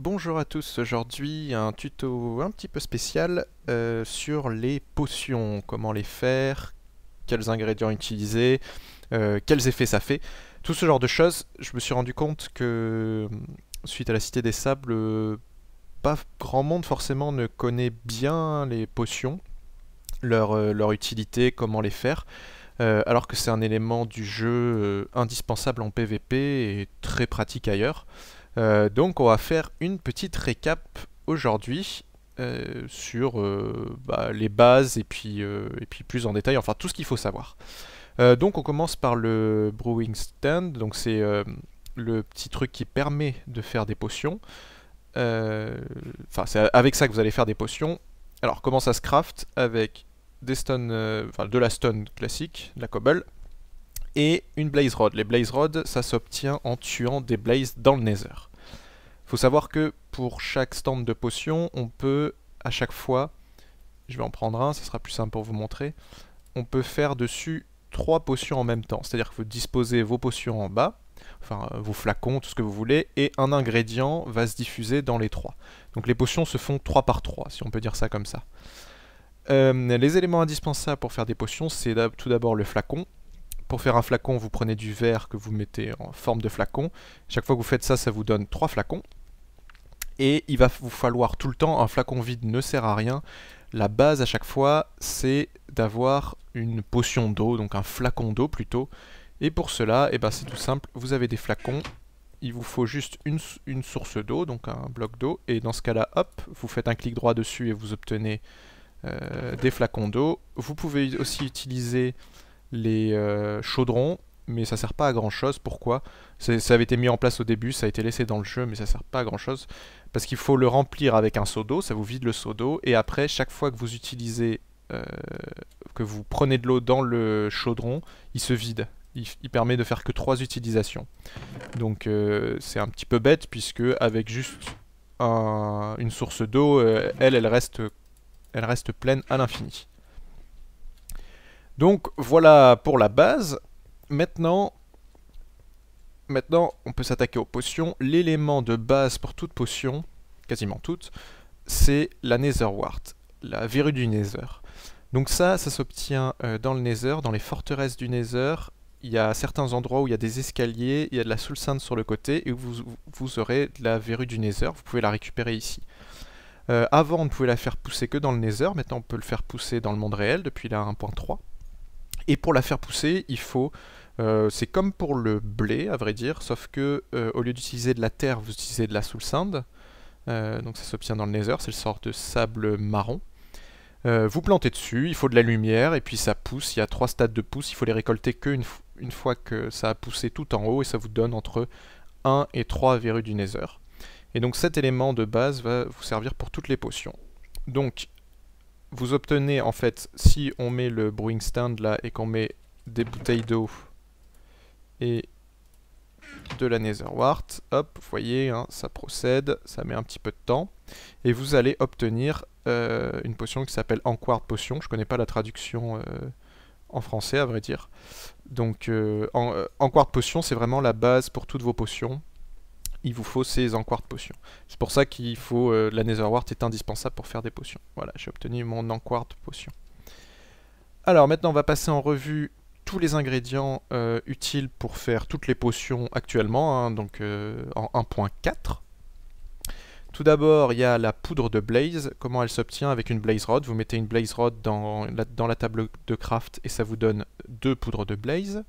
Bonjour à tous, aujourd'hui un tuto un petit peu spécial euh, sur les potions, comment les faire, quels ingrédients utiliser, euh, quels effets ça fait, tout ce genre de choses. Je me suis rendu compte que euh, suite à la Cité des Sables, pas grand monde forcément ne connaît bien les potions, leur, utilité, comment les faire. alors que c'est un élément du jeu indispensable en PvP et très pratique ailleurs. Euh, donc on va faire une petite récap aujourd'hui euh, sur euh, bah, les bases et puis, plus en détail, enfin tout ce qu'il faut savoir. donc on commence par le brewing stand, donc c'est le petit truc qui permet de faire des potions. Enfin c'est avec ça que vous allez faire des potions. Alors comment ça se craft Avec des stone, de la stone classique, de la cobble, et une Blaze Rod. Les Blaze Rod, ça s'obtient en tuant des Blazes dans le Nether. Faut savoir que pour chaque stand de potion, on peut à chaque fois, je vais en prendre un, ça sera plus simple pour vous montrer, on peut faire dessus trois potions en même temps. C'est-à-dire que vous disposez vos potions en bas, enfin euh, vos flacons, tout ce que vous voulez, et un ingrédient va se diffuser dans les trois. Donc les potions se font trois par trois, si on peut dire ça comme ça. Euh, les éléments indispensables pour faire des potions, c'est tout d'abord le flacon, pour faire un flacon, vous prenez du verre que vous mettez en forme de flacon. Chaque fois que vous faites ça, ça vous donne trois flacons. Et il va vous falloir tout le temps, un flacon vide ne sert à rien. La base à chaque fois, c'est d'avoir une potion d'eau, donc un flacon d'eau plutôt. Et pour cela, eh ben, c'est tout simple, vous avez des flacons, il vous faut juste une, source d'eau, donc un bloc d'eau. Et dans ce cas-là, hop, vous faites un clic droit dessus et vous obtenez euh, des flacons d'eau. Vous pouvez aussi utiliser les euh, chaudrons, mais ça sert pas à grand chose. Pourquoi Ça avait été mis en place au début, ça a été laissé dans le jeu, mais ça sert pas à grand chose. Parce qu'il faut le remplir avec un seau d'eau, ça vous vide le seau d'eau, et après, chaque fois que vous utilisez, euh, que vous prenez de l'eau dans le chaudron, il se vide. Il, permet de faire que trois utilisations. Donc euh, c'est un petit peu bête, puisque avec juste une source d'eau, elle, elle reste, elle reste pleine à l'infini. Donc voilà pour la base. Maintenant, maintenant on peut s'attaquer aux potions. L'élément de base pour toute potion, quasiment toute, c'est la Netherwart, la verrue du Nether. Donc ça, ça s'obtient euh, dans le Nether, dans les forteresses du Nether. Il y a certains endroits où il y a des escaliers, il y a de la soul sur le côté, et vous, aurez de la verrue du Nether, vous pouvez la récupérer ici. Euh, avant, on ne pouvait la faire pousser que dans le Nether, maintenant on peut le faire pousser dans le monde réel depuis la 1.3. Et pour la faire pousser, il faut... Euh, c'est comme pour le blé, à vrai dire, sauf que euh, au lieu d'utiliser de la terre, vous utilisez de la sous Euh, donc ça s'obtient dans le nether, c'est le sort de sable marron. Euh, vous plantez dessus, il faut de la lumière, et puis ça pousse, il y a trois stades de pousse, il faut les récolter qu'une fois que ça a poussé tout en haut, et ça vous donne entre 1 et 3 verrues du nether. Et donc cet élément de base va vous servir pour toutes les potions. Donc vous obtenez en fait, si on met le brewing stand là et qu'on met des bouteilles d'eau et de la nether wart, hop, vous voyez, hein, ça procède, ça met un petit peu de temps, et vous allez obtenir euh, une potion qui s'appelle Anquard Potion, je connais pas la traduction euh, en français à vrai dire. Donc euh, Potion c'est vraiment la base pour toutes vos potions, il vous faut ces de potions. C'est pour ça qu'il faut euh, la Netherwart est indispensable pour faire des potions. Voilà, j'ai obtenu mon de potion. Alors maintenant on va passer en revue tous les ingrédients euh, utiles pour faire toutes les potions actuellement, hein, donc euh, en 1.4. Tout d'abord, il y a la poudre de Blaze. Comment elle s'obtient Avec une Blaze Rod. Vous mettez une Blaze Rod dans la, dans la table de craft et ça vous donne deux poudres de Blaze.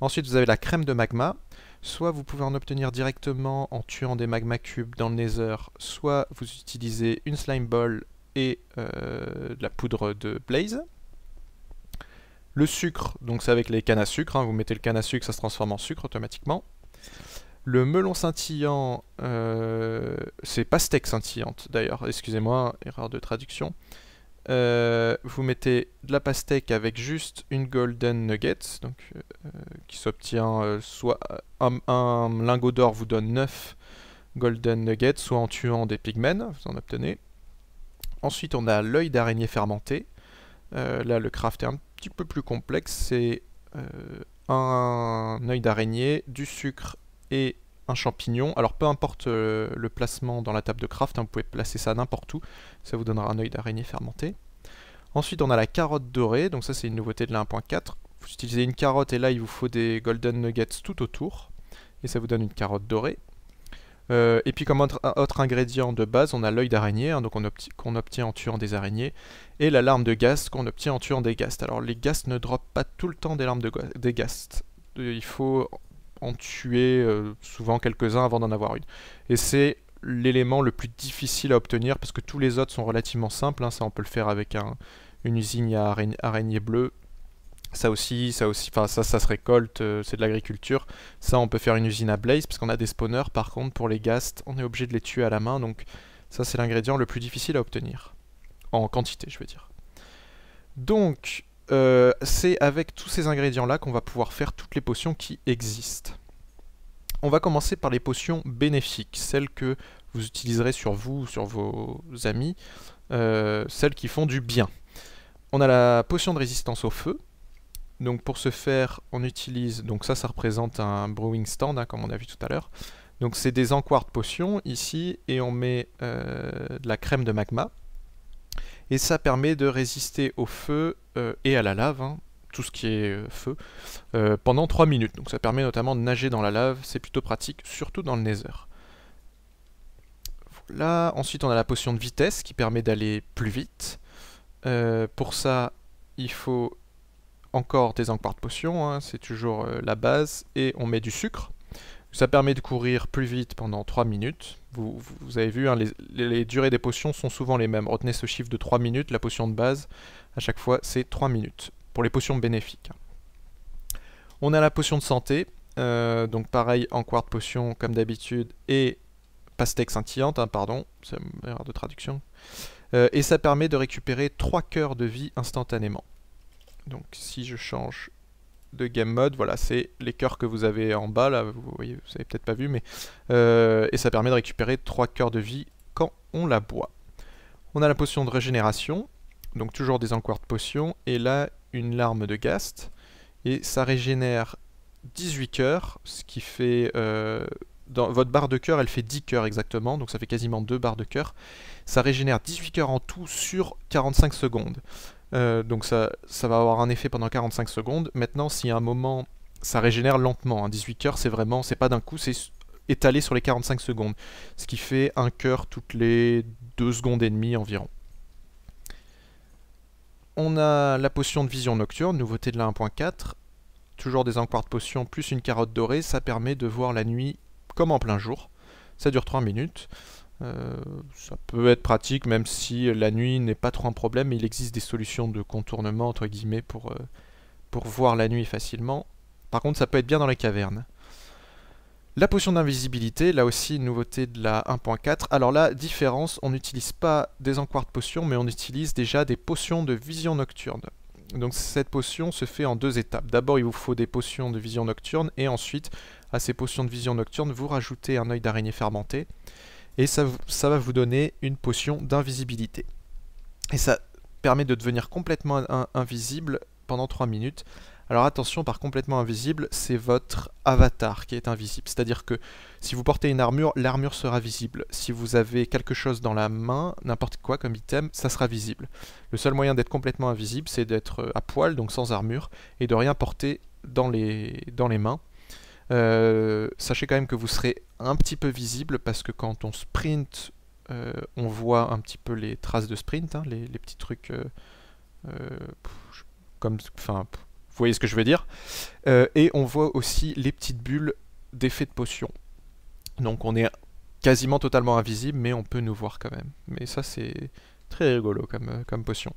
Ensuite, vous avez la crème de magma. Soit vous pouvez en obtenir directement en tuant des magma cubes dans le nether, soit vous utilisez une slime ball et euh, de la poudre de blaze. Le sucre, donc c'est avec les cannes à sucre, hein, vous mettez le canne à sucre, ça se transforme en sucre automatiquement. Le melon scintillant, euh, c'est pastèque scintillante d'ailleurs, excusez-moi, erreur de traduction. Euh, vous mettez de la pastèque avec juste une golden nugget, donc, euh, qui s'obtient euh, soit un, lingot d'or vous donne 9 golden nuggets, soit en tuant des pigmen, vous en obtenez. Ensuite on a l'œil d'araignée fermenté. là le craft est un petit peu plus complexe, c'est un œil d'araignée, du sucre et un champignon. Alors peu importe euh, le placement dans la table de craft, hein, vous pouvez placer ça n'importe où, ça vous donnera un œil d'araignée fermenté. Ensuite on a la carotte dorée, donc ça c'est une nouveauté de la 1.4. Vous utilisez une carotte et là il vous faut des golden nuggets tout autour, et ça vous donne une carotte dorée. Euh, et puis comme autre, ingrédient de base, on a l'œil d'araignée, hein, donc on obtient en tuant des araignées, et la larme de ghast qu'on obtient en tuant des gast Alors les gast ne drop pas tout le temps des larmes de, des euh, Il faut en tuer euh, souvent quelques-uns avant d'en avoir une. Et c'est l'élément le plus difficile à obtenir parce que tous les autres sont relativement simples. Hein. ça, on peut le faire avec une usine à araignées bleues, Ça aussi, ça aussi, enfin ça, ça se récolte, euh, c'est de l'agriculture. Ça, on peut faire une usine à blaze parce qu'on a des spawners. Par contre, pour les ghasts, on est obligé de les tuer à la main. Donc ça, c'est l'ingrédient le plus difficile à obtenir en quantité, je veux dire. Donc, euh, c'est avec tous ces ingrédients-là qu'on va pouvoir faire toutes les potions qui existent. On va commencer par les potions bénéfiques, celles que vous utiliserez sur vous, ou sur vos amis, euh, celles qui font du bien. On a la potion de résistance au feu. Donc pour ce faire, on utilise... Donc ça, ça représente un brewing stand, hein, comme on a vu tout à l'heure. Donc c'est des encoires de potions, ici, et on met euh, de la crème de magma et ça permet de résister au feu euh, et à la lave, hein, tout ce qui est euh, feu, euh, pendant 3 minutes. Donc ça permet notamment de nager dans la lave, c'est plutôt pratique, surtout dans le Nether. Voilà, ensuite on a la potion de vitesse qui permet d'aller plus vite. pour ça, il faut encore des encores de potion, hein, c'est toujours la base, et on met du sucre. Ça permet de courir plus vite pendant 3 minutes. Vous, avez vu, hein, les, durées des potions sont souvent les mêmes. Retenez ce chiffre de 3 minutes, la potion de base, à chaque fois c'est 3 minutes, pour les potions bénéfiques. On a la potion de santé, euh, donc pareil en quart potion comme d'habitude, et pastèque scintillante, hein, pardon, c'est une erreur de traduction. Euh, et ça permet de récupérer 3 cœurs de vie instantanément. Donc si je change de game mode, voilà, c'est les cœurs que vous avez en bas, là, vous voyez, vous avez peut-être pas vu, mais... Euh, et ça permet de récupérer 3 cœurs de vie quand on la boit. On a la potion de régénération, donc toujours des encours de potions, et là, une larme de Gast, et ça régénère 18 cœurs, ce qui fait... Euh, dans votre barre de cœur, elle fait 10 cœurs exactement, donc ça fait quasiment 2 barres de cœur. Ça régénère 18 cœurs en tout sur 45 secondes. Euh, donc ça, ça va avoir un effet pendant 45 secondes. Maintenant, si un moment, ça régénère lentement. 18 hein, cœurs, c'est vraiment, c'est pas d'un coup, c'est étalé sur les 45 secondes. Ce qui fait un cœur toutes les 2 secondes et demie environ. On a la potion de vision nocturne, nouveauté de la 1.4. Toujours des encarts de potion plus une carotte dorée, ça permet de voir la nuit comme en plein jour. Ça dure 3 minutes. Euh, ça peut être pratique, même si la nuit n'est pas trop un problème. Il existe des solutions de contournement, entre guillemets, euh, pour, voir la nuit facilement. Par contre, ça peut être bien dans les cavernes. La potion d'invisibilité, là aussi une nouveauté de la 1.4. Alors là, différence, on n'utilise pas des enquarts de potions, mais on utilise déjà des potions de vision nocturne. Donc cette potion se fait en deux étapes. D'abord, il vous faut des potions de vision nocturne, et ensuite, à ces potions de vision nocturne, vous rajoutez un œil d'araignée fermenté et ça, va vous donner une potion d'invisibilité. Et ça permet de devenir complètement invisible pendant 3 minutes. Alors attention, par complètement invisible, c'est votre avatar qui est invisible. C'est-à-dire que si vous portez une armure, l'armure sera visible. Si vous avez quelque chose dans la main, n'importe quoi comme item, ça sera visible. Le seul moyen d'être complètement invisible, c'est d'être à poil, donc sans armure, et de rien porter dans les mains. Euh, sachez quand même que vous serez un petit peu visible parce que quand on sprint, euh, on voit un petit peu les traces de sprint, hein, les, petits trucs euh, comme, enfin, vous voyez ce que je veux dire. et on voit aussi les petites bulles d'effet de potion. Donc on est quasiment totalement invisible, mais on peut nous voir quand même. Mais ça c'est très rigolo comme, comme potion.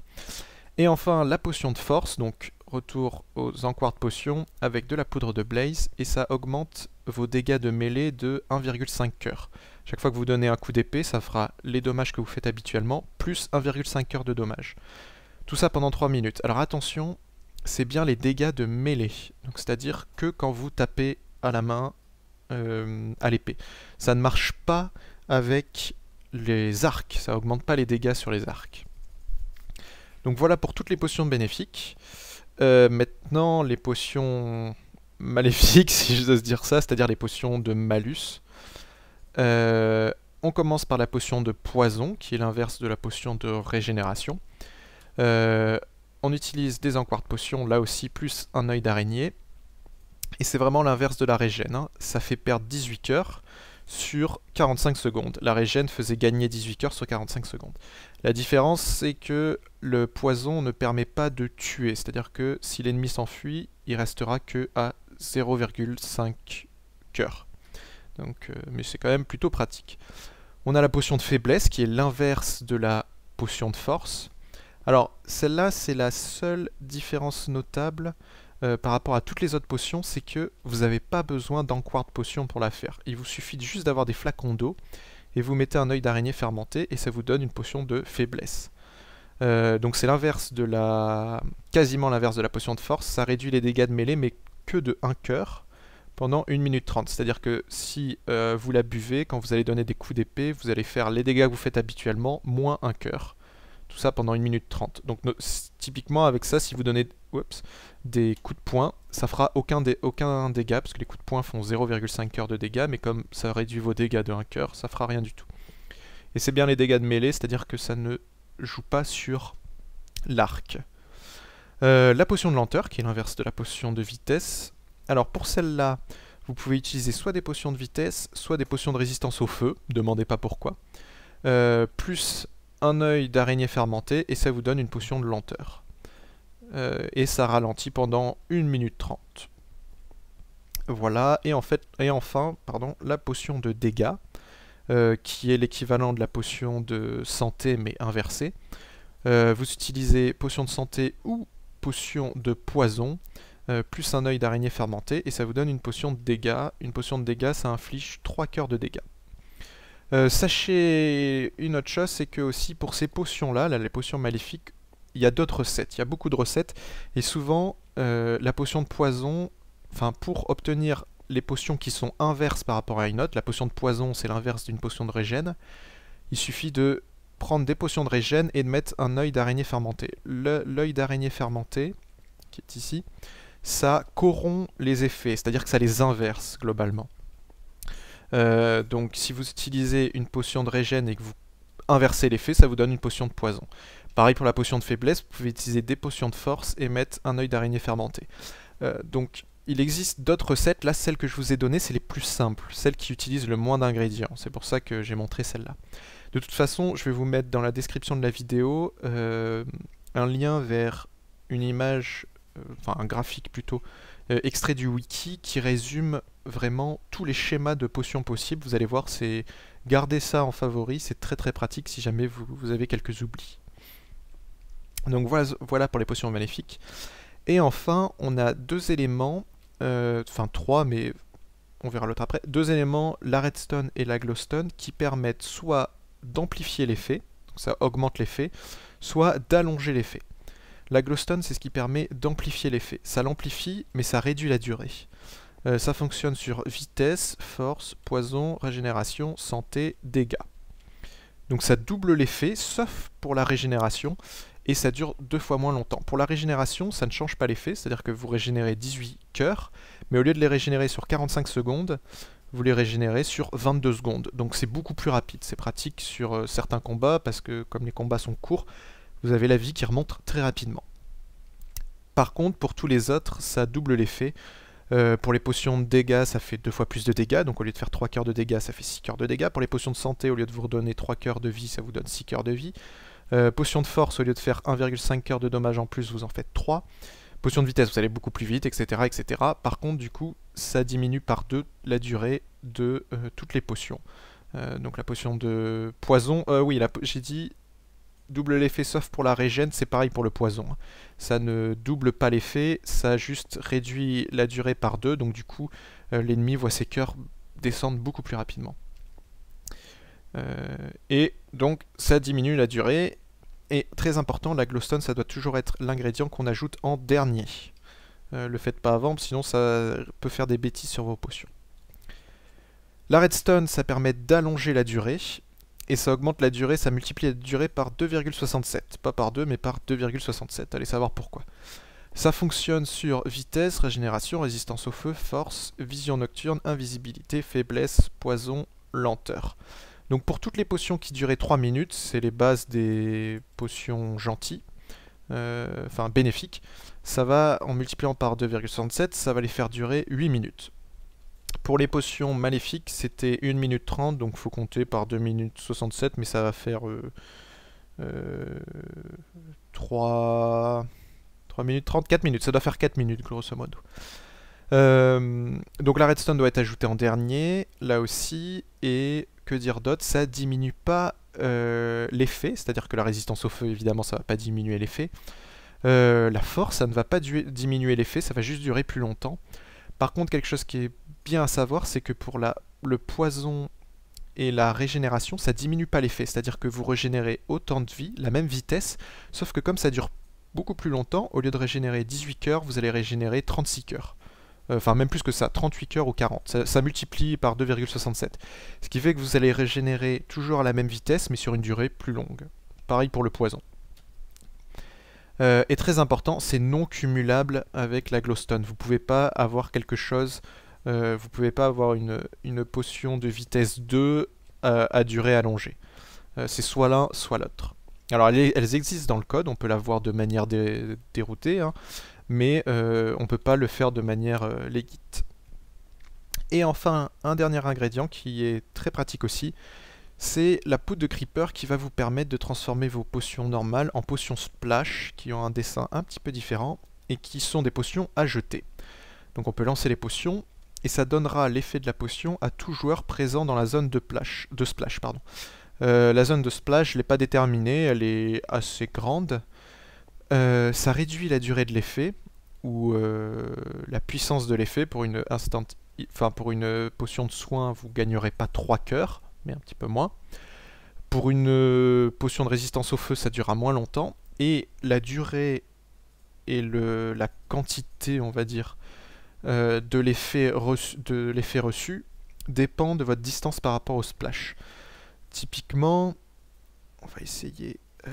Et enfin la potion de force, donc retour aux de Potions avec de la poudre de Blaze et ça augmente vos dégâts de mêlée de 1,5 cœur. Chaque fois que vous donnez un coup d'épée, ça fera les dommages que vous faites habituellement, plus 1,5 cœur de dommages. Tout ça pendant 3 minutes. Alors attention, c'est bien les dégâts de mêlée. Donc c'est-à-dire que quand vous tapez à la main, euh, à l'épée. Ça ne marche pas avec les arcs, ça augmente pas les dégâts sur les arcs. Donc voilà pour toutes les potions bénéfiques. Euh, maintenant, les potions maléfiques, si j'ose dire ça, c'est-à-dire les potions de malus. Euh, on commence par la potion de poison, qui est l'inverse de la potion de régénération. Euh, on utilise des encours de potions, là aussi, plus un œil d'araignée. Et c'est vraiment l'inverse de la régène. Hein. Ça fait perdre 18 coeurs sur 45 secondes. La régène faisait gagner 18 coeurs sur 45 secondes. La différence, c'est que le poison ne permet pas de tuer, c'est-à-dire que si l'ennemi s'enfuit, il restera que à 0,5 cœur. Donc, euh, mais c'est quand même plutôt pratique. On a la potion de faiblesse, qui est l'inverse de la potion de force. Alors, celle-là, c'est la seule différence notable euh, par rapport à toutes les autres potions, c'est que vous n'avez pas besoin d'enquart potion pour la faire. Il vous suffit juste d'avoir des flacons d'eau, et vous mettez un œil d'araignée fermenté et ça vous donne une potion de faiblesse. Euh, donc c'est l'inverse de la... quasiment l'inverse de la potion de force, ça réduit les dégâts de mêlée mais que de 1 cœur pendant 1 minute 30. C'est-à-dire que si euh, vous la buvez, quand vous allez donner des coups d'épée, vous allez faire les dégâts que vous faites habituellement moins 1 cœur. Tout ça pendant 1 minute 30. Donc typiquement avec ça, si vous donnez des coups de poing, ça fera aucun, aucun dégât, parce que les coups de poing font 0,5 cœur de dégâts, mais comme ça réduit vos dégâts de 1 cœur, ça fera rien du tout. Et c'est bien les dégâts de mêlée, c'est-à-dire que ça ne joue pas sur l'arc. Euh, la potion de lenteur, qui est l'inverse de la potion de vitesse. Alors pour celle-là, vous pouvez utiliser soit des potions de vitesse, soit des potions de résistance au feu, demandez pas pourquoi. Euh, plus un œil d'araignée fermentée et ça vous donne une potion de lenteur. Euh, et ça ralentit pendant 1 minute 30. Voilà, et, en fait, et enfin, pardon, la potion de dégâts, euh, qui est l'équivalent de la potion de santé mais inversée. Euh, vous utilisez potion de santé ou potion de poison, plus un œil d'araignée fermentée, et ça vous donne une potion de dégâts. Une potion de dégâts, ça inflige 3 coeurs de dégâts. Euh, sachez une autre chose, c'est que aussi pour ces potions-là, là, les potions maléfiques, il y a d'autres recettes. Il y a beaucoup de recettes, et souvent, euh, la potion de poison, enfin, pour obtenir les potions qui sont inverses par rapport à une autre, la potion de poison, c'est l'inverse d'une potion de régène, il suffit de prendre des potions de régène et de mettre un œil d'araignée fermenté. L'œil d'araignée fermenté, qui est ici, ça corrompt les effets, c'est-à-dire que ça les inverse globalement. Euh, donc si vous utilisez une potion de régène et que vous inversez l'effet, ça vous donne une potion de poison. Pareil pour la potion de faiblesse, vous pouvez utiliser des potions de force et mettre un œil d'araignée fermenté. Euh, donc il existe d'autres recettes, là celle que je vous ai données c'est les plus simples, celles qui utilisent le moins d'ingrédients, c'est pour ça que j'ai montré celle-là. De toute façon, je vais vous mettre dans la description de la vidéo euh, un lien vers une image enfin un graphique plutôt, euh, extrait du wiki qui résume vraiment tous les schémas de potions possibles. Vous allez voir, c'est gardez ça en favori, c'est très très pratique si jamais vous, avez quelques oublis. Donc voilà, pour les potions maléfiques. Et enfin, on a deux éléments, euh, enfin trois, mais on verra l'autre après, deux éléments, la redstone et la glowstone, qui permettent soit d'amplifier l'effet, donc ça augmente l'effet, soit d'allonger l'effet. La glowstone, c'est ce qui permet d'amplifier l'effet. Ça l'amplifie, mais ça réduit la durée. Euh, ça fonctionne sur vitesse, force, poison, régénération, santé, dégâts. Donc ça double l'effet, sauf pour la régénération, et ça dure deux fois moins longtemps. Pour la régénération, ça ne change pas l'effet, c'est-à-dire que vous régénérez 18 cœurs, mais au lieu de les régénérer sur 45 secondes, vous les régénérez sur 22 secondes. Donc c'est beaucoup plus rapide, c'est pratique sur euh, certains combats, parce que comme les combats sont courts, vous avez la vie qui remonte très rapidement. Par contre, pour tous les autres, ça double l'effet. Euh, pour les potions de dégâts, ça fait deux fois plus de dégâts, donc au lieu de faire 3 cœurs de dégâts, ça fait 6 cœurs de dégâts. Pour les potions de santé, au lieu de vous redonner 3 cœurs de vie, ça vous donne 6 cœurs de vie. Euh, potion de force, au lieu de faire 1,5 cœur de dommage en plus, vous en faites 3. Potion de vitesse, vous allez beaucoup plus vite, etc. etc. Par contre, du coup, ça diminue par 2 la durée de euh, toutes les potions. donc la potion de poison, oui, j'ai dit double l'effet sauf pour la régène, c'est pareil pour le poison. Ça ne double pas l'effet, ça juste réduit la durée par deux donc du coup euh, l'ennemi voit ses cœurs descendre beaucoup plus rapidement. Euh, et donc ça diminue la durée, et très important, la glowstone ça doit toujours être l'ingrédient qu'on ajoute en dernier. ne euh, le faites pas avant, sinon ça peut faire des bêtises sur vos potions. La redstone, ça permet d'allonger la durée, et ça augmente la durée, ça multiplie la durée par 2,67. Pas par 2, mais par 2,67. Allez savoir pourquoi. Ça fonctionne sur vitesse, régénération, résistance au feu, force, vision nocturne, invisibilité, faiblesse, poison, lenteur. Donc pour toutes les potions qui duraient 3 minutes, c'est les bases des potions gentilles, euh, enfin bénéfiques, ça va, en multipliant par 2,67, ça va les faire durer 8 minutes. Pour les potions maléfiques, c'était 1 minute 30, donc il faut compter par 2 minutes 67, mais ça va faire 3... Euh, euh, minutes 30, 4 minutes, ça doit faire 4 minutes grosso modo. Euh, donc la redstone doit être ajoutée en dernier, là aussi, et que dire d'autre Ça diminue pas l'effet, c'est-à-dire que la résistance au feu, évidemment, ça va pas diminuer l'effet. la force, ça ne va pas diminuer l'effet, ça va juste durer plus longtemps. Par contre, quelque chose qui est bien à savoir, c'est que pour le poison et la régénération, ça diminue pas l'effet. C'est-à-dire que vous régénérez autant de vie, la même vitesse, sauf que comme ça dure beaucoup plus longtemps, au lieu de régénérer 18 heures, vous allez régénérer 36 heures. Euh, enfin, même plus que ça, 38 heures ou 40. Ça, multiplie par 2,67. Ce qui fait que vous allez régénérer toujours à la même vitesse, mais sur une durée plus longue. Pareil pour le poison. Euh, et très important, c'est non cumulable avec la glowstone. Vous ne pouvez pas avoir quelque chose vous euh, vous pouvez pas avoir une, potion de vitesse 2 euh, à durée allongée. Euh, c'est soit l'un, soit l'autre. Alors elles, existent dans le code, on peut la voir de manière déroutée, hein, mais on ne peut pas le faire de manière légite. Et enfin, un dernier ingrédient qui est très pratique aussi, c'est la poudre de Creeper qui va vous permettre de transformer vos potions normales en potions splash, qui ont un dessin un petit peu différent, et qui sont des potions à jeter. Donc on peut lancer les potions, et ça donnera l'effet de la potion à tout joueur présent dans la zone de, de splash. Pardon. Euh, la zone de splash, n'est pas déterminée, elle est assez grande. Euh, ça réduit la durée de l'effet, ou euh, la puissance de l'effet. Pour, une enfin, pour une potion de soin, vous gagnerez pas 3 cœurs, mais un petit peu moins. Pour une potion de résistance au feu, ça durera moins longtemps. Et la durée et le... la quantité, on va dire, euh, de l'effet reçu, reçu dépend de votre distance par rapport au splash. Typiquement, on va essayer, euh,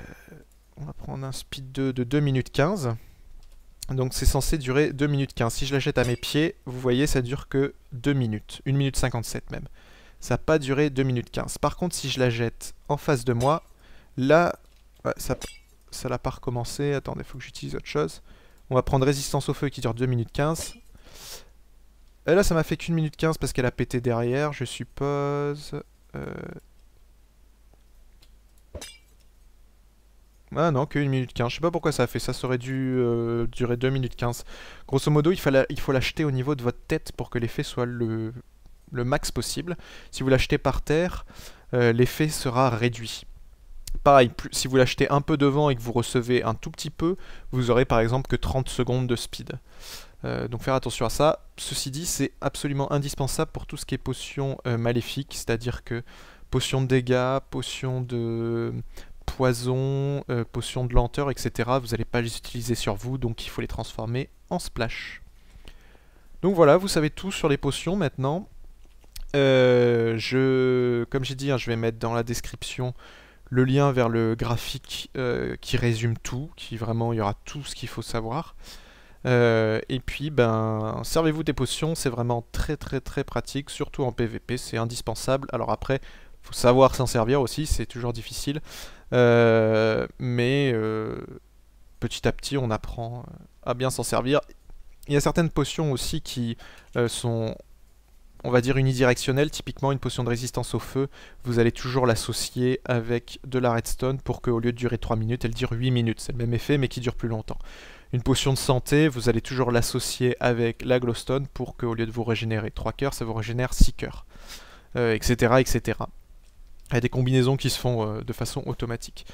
on va prendre un speed 2 de 2 minutes 15. Donc c'est censé durer 2 minutes 15. Si je la jette à mes pieds, vous voyez, ça dure que 2 minutes, 1 minute 57 même. Ça n'a pas duré 2 minutes 15. Par contre, si je la jette en face de moi, là, ça ça l'a pas recommencé. Attendez, faut que j'utilise autre chose. On va prendre résistance au feu qui dure 2 minutes 15. Et euh, là, ça m'a fait qu'une minute 15 parce qu'elle a pété derrière, je suppose. Euh. Ah non, que 1 minute 15. Je sais pas pourquoi ça a fait, ça aurait dû euh, durer 2 minutes 15. Grosso modo, il, faut l'acheter au niveau de votre tête pour que l'effet soit le, max possible. Si vous l'achetez par terre, l'effet sera réduit. Pareil, si vous l'achetez un peu devant et que vous recevez un tout petit peu, vous aurez par exemple que 30 secondes de speed. Euh, donc faire attention à ça. Ceci dit, c'est absolument indispensable pour tout ce qui est potion euh, maléfique, c'est-à-dire que potion de dégâts, potion de poison, potions euh, potion de lenteur, etc. Vous n'allez pas les utiliser sur vous, donc il faut les transformer en splash. Donc voilà, vous savez tout sur les potions maintenant. je, comme j'ai dit, hein, je vais mettre dans la description le lien vers le graphique qui résume tout, qui vraiment, il y aura tout ce qu'il faut savoir. Euh, et puis, ben, servez-vous des potions, c'est vraiment très très très pratique, surtout en PvP, c'est indispensable. Alors après, faut savoir s'en servir aussi, c'est toujours difficile. Euh, mais euh, petit à petit, on apprend à bien s'en servir. Il y a certaines potions aussi qui sont on va dire unidirectionnelle, typiquement une potion de résistance au feu, vous allez toujours l'associer avec de la redstone pour qu'au lieu de durer 3 minutes, elle dure 8 minutes. C'est le même effet mais qui dure plus longtemps. Une potion de santé, vous allez toujours l'associer avec la glowstone pour qu'au lieu de vous régénérer 3 cœurs, ça vous régénère 6 cœurs. etc. Euh, etc. Il y a des combinaisons qui se font euh, de façon automatique.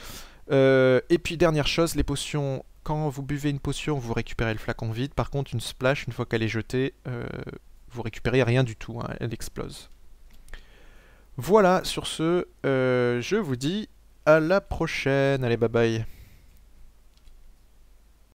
Euh, et puis dernière chose, les potions, quand vous buvez une potion, vous récupérez le flacon vide. Par contre, une splash, une fois qu'elle est jetée, vous récupérez rien du tout, hein, elle explose. Voilà, sur ce, euh, je vous dis à la prochaine. Allez, bye bye.